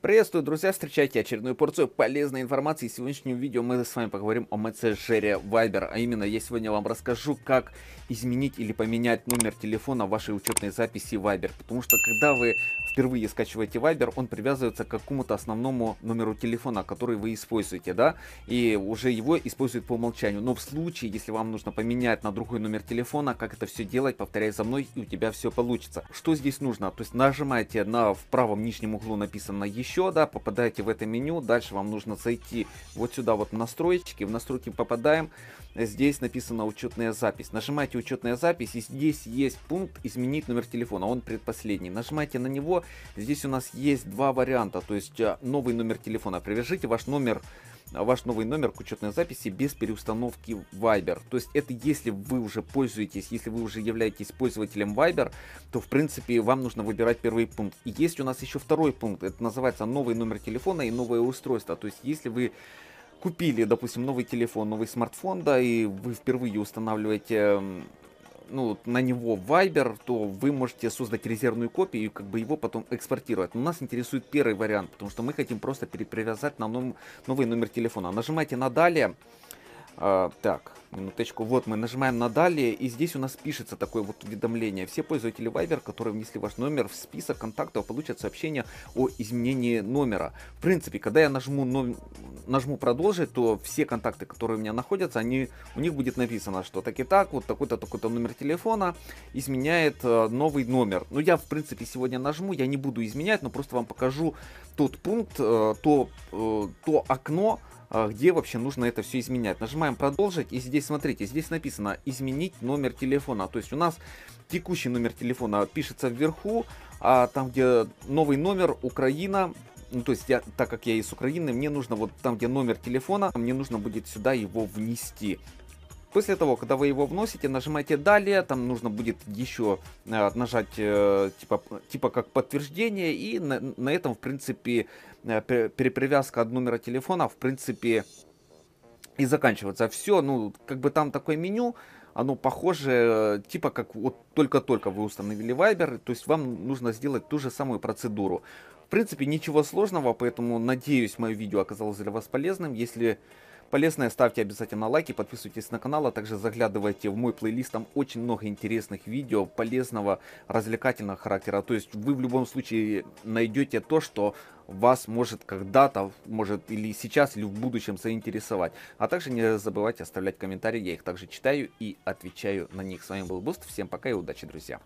Приветствую, друзья! Встречайте очередную порцию полезной информации. В сегодняшнем видео мы с вами поговорим о мессенджере Viber. А именно, я сегодня вам расскажу, как изменить или поменять номер телефона вашей учетной записи Viber. Потому что, когда вы впервые скачиваете Viber, он привязывается к какому-то основному номеру телефона, который вы используете, да? И уже его используют по умолчанию. Но в случае, если вам нужно поменять на другой номер телефона, как это все делать, повторяй за мной, и у тебя все получится. Что здесь нужно? То есть нажимаете на в правом нижнем углу написано еще, да, попадаете в это меню, дальше вам нужно зайти вот сюда вот в настройки, в настройки попадаем, здесь написано учетная запись, нажимаете учетная запись и здесь есть пункт изменить номер телефона, он предпоследний, нажимаете на него, здесь у нас есть два варианта, то есть э, новый номер телефона, привяжите ваш номер телефона, а, ваш новый номер к учетной записи без переустановки Viber. То есть это если вы уже пользуетесь, если вы уже являетесь пользователем Viber, то в принципе вам нужно выбирать первый пункт. И есть у нас еще второй пункт, это называется новый номер телефона и новое устройство. То есть если вы купили, допустим, новый телефон, новый смартфон, да, и вы впервые устанавливаете ну, на него Viber, то вы можете создать резервную копию и как бы его потом экспортировать. Но нас интересует первый вариант, потому что мы хотим просто перепривязать на новый номер телефона. Нажимайте на «Далее», а, так, минуточку. Вот мы нажимаем на «Далее», и здесь у нас пишется такое вот уведомление. Все пользователи Viber, которые внесли ваш номер в список контактов, получат сообщение о изменении номера. В принципе, когда я нажму, но... нажму «Продолжить», то все контакты, которые у меня находятся, они... у них будет написано, что так и так, вот такой-то, такой-то номер телефона изменяет э, новый номер. Но ну, я, в принципе, сегодня нажму, я не буду изменять, но просто вам покажу тот пункт, э, то, э, то окно, а, где вообще нужно это все изменять. Нажимаем продолжить и здесь смотрите, здесь написано изменить номер телефона. То есть у нас текущий номер телефона пишется вверху, а там где новый номер Украина, ну, то есть я, так как я из Украины, мне нужно вот там, где номер телефона, мне нужно будет сюда его внести. После того, когда вы его вносите, нажимаете «Далее», там нужно будет еще э, нажать э, типа, типа как подтверждение, и на, на этом, в принципе, э, перепривязка от номера телефона, в принципе, и заканчивается. Все, ну, как бы там такое меню, оно похоже, типа как вот только-только вы установили Viber, то есть вам нужно сделать ту же самую процедуру. В принципе, ничего сложного, поэтому надеюсь, мое видео оказалось для вас полезным. Если полезное, ставьте обязательно лайки, подписывайтесь на канал, а также заглядывайте в мой плейлист, там очень много интересных видео, полезного, развлекательного характера. То есть вы в любом случае найдете то, что вас может когда-то, может или сейчас, или в будущем заинтересовать. А также не забывайте оставлять комментарии, я их также читаю и отвечаю на них. С вами был Буст, всем пока и удачи, друзья!